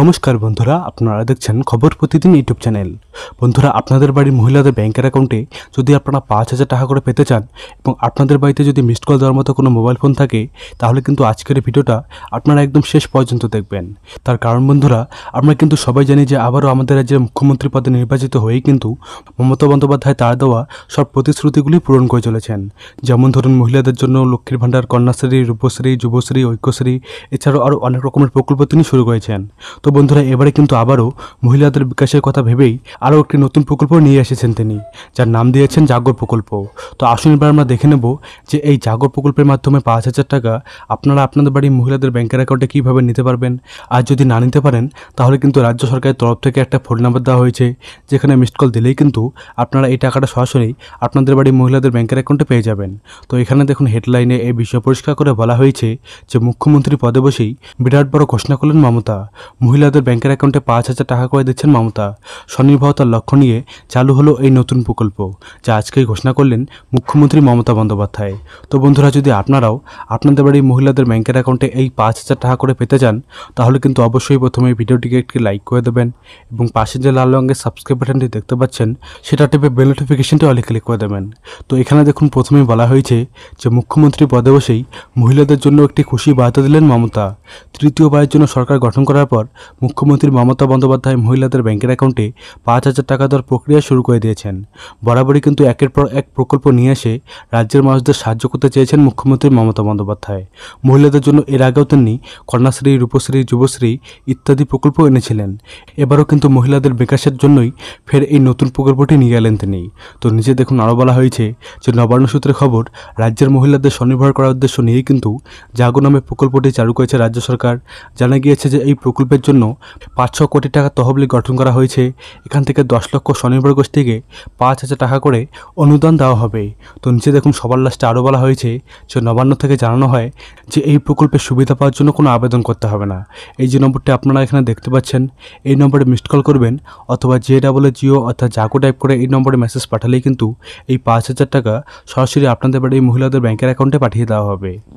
নমস্কার বন্ধুরা আপনারা দেখছেন খবর প্রতিদিন ইউটিউব চ্যানেল বন্ধুরা আপনাদের বাড়ির মহিলাদের ব্যাংকের অ্যাকাউন্টে যদি আপনারা পাঁচ হাজার টাকা করে পেতে চান এবং আপনাদের বাড়িতে যদি মিসড কল দেওয়ার মতো কোনো মোবাইল ফোন থাকে তাহলে কিন্তু আজকের ভিডিওটা আপনারা একদম শেষ পর্যন্ত দেখবেন তার কারণ বন্ধুরা আমরা কিন্তু সবাই জানি যে আবারও আমাদের রাজ্যের মুখ্যমন্ত্রী পদে নির্বাচিত হয়েই কিন্তু মমতা বন্দ্যোপাধ্যায় তার দেওয়া সব প্রতিশ্রুতিগুলি পূরণ করে চলেছেন যেমন ধরুন মহিলাদের জন্য লক্ষ্মীর ভাণ্ডার কন্যাশ্রী রূপশ্রী যুবশ্রী ঐক্যশ্রী এছাড়াও আরও অনেক রকমের প্রকল্প তিনি শুরু করেছেন তো বন্ধুরা এবারে কিন্তু আবারও মহিলাদের বিকাশের কথা ভেবেই আরও একটি নতুন প্রকল্প নিয়ে এসেছেন তিনি যার নাম দিয়েছেন জাগর প্রকল্প তো আসুন এবার আমরা দেখে নেব যে এই জাগর প্রকল্পের মাধ্যমে পাঁচ হাজার টাকা আপনারা আপনাদের বাড়ির মহিলাদের ব্যাংকের অ্যাকাউন্টে কীভাবে নিতে পারবেন আর যদি না নিতে পারেন তাহলে কিন্তু রাজ্য সরকারের তরফ থেকে একটা ফোন নাম্বার দেওয়া হয়েছে যেখানে মিসড কল দিলেই কিন্তু আপনারা এই টাকাটা সরাসরি আপনাদের বাড়ির মহিলাদের ব্যাংকের অ্যাকাউন্টে পেয়ে যাবেন তো এখানে দেখুন হেডলাইনে এই বিষয় পরিষ্কার করে বলা হয়েছে যে মুখ্যমন্ত্রী পদে বসেই বিরাট বড় ঘোষণা করলেন মমতা মহিলাদের ব্যাংকের অ্যাকাউন্টে পাঁচ হাজার টাকা করে দিচ্ছেন মমতা স্বনির্ভরতার লক্ষ্য নিয়ে চালু হলো এই নতুন প্রকল্প যা আজকেই ঘোষণা করলেন মুখ্যমন্ত্রী মমতা বন্দ্যোপাধ্যায় তো বন্ধুরা যদি আপনারাও আপনাদের বাড়ির মহিলাদের ব্যাংকের অ্যাকাউন্টে এই পাঁচ হাজার টাকা করে পেতে চান তাহলে কিন্তু অবশ্যই প্রথমে ভিডিওটিকে একটি লাইক করে দেবেন এবং পাশে যে লাল রঙের সাবস্ক্রাইব বাটনটি দেখতে পাচ্ছেন সেটা টিপে বেল নোটিফিকেশনটি অলি ক্লিক করে দেবেন তো এখানে দেখুন প্রথমে বলা হয়েছে যে মুখ্যমন্ত্রী পদে বসেই মহিলাদের জন্য একটি খুশি বার্তা দিলেন মমতা তৃতীয়বারের জন্য সরকার গঠন করার পর মুখ্যমন্ত্রী মমতা বন্দ্যোপাধ্যায় মহিলাদের ব্যাংকের অ্যাকাউন্টে পাঁচ হাজার টাকা দেওয়ার প্রক্রিয়া শুরু করে দিয়েছেন বরাবরই কিন্তু একের পর এক প্রকল্প নিয়ে এসে রাজ্যের মানুষদের সাহায্য করতে চেয়েছেন মুখ্যমন্ত্রী মমতা বন্দ্যোপাধ্যায় মহিলাদের জন্য এর আগেও তিনি কন্যাশ্রী রূপশ্রী যুবশ্রী ইত্যাদি প্রকল্প এনেছিলেন এবারও কিন্তু মহিলাদের বিকাশের জন্যই ফের এই নতুন প্রকল্পটি নিয়ে গেলেন তিনি তো নিজে দেখুন আরও বলা হয়েছে যে নবান্ন সূত্রে খবর রাজ্যের মহিলাদের স্বনির্ভর করার উদ্দেশ্য নিয়েই কিন্তু জাগো নামে প্রকল্পটি চালু করেছে রাজ্য সরকার জানা গিয়েছে যে এই প্রকল্পের জন্য জন্য পাঁচশো কোটি টাকা তহবিল গঠন করা হয়েছে এখান থেকে দশ লক্ষ স্বনির্ভর গোষ্ঠীকে পাঁচ হাজার টাকা করে অনুদান দেওয়া হবে তো নিচে দেখুন সবার লাস্টে আরও বলা হয়েছে যে নবান্ন থেকে জানানো হয় যে এই প্রকল্পের সুবিধা পাওয়ার জন্য কোনো আবেদন করতে হবে না এই যে নম্বরটি আপনারা এখানে দেখতে পাচ্ছেন এই নম্বরে মিসড কল করবেন অথবা জে ডাবল জিও অর্থাৎ জাকো টাইপ করে এই নম্বরে মেসেজ পাঠালেই কিন্তু এই পাঁচ হাজার টাকা সরাসরি আপনাদের বাড়ি এই মহিলাদের ব্যাংকের অ্যাকাউন্টে পাঠিয়ে দেওয়া হবে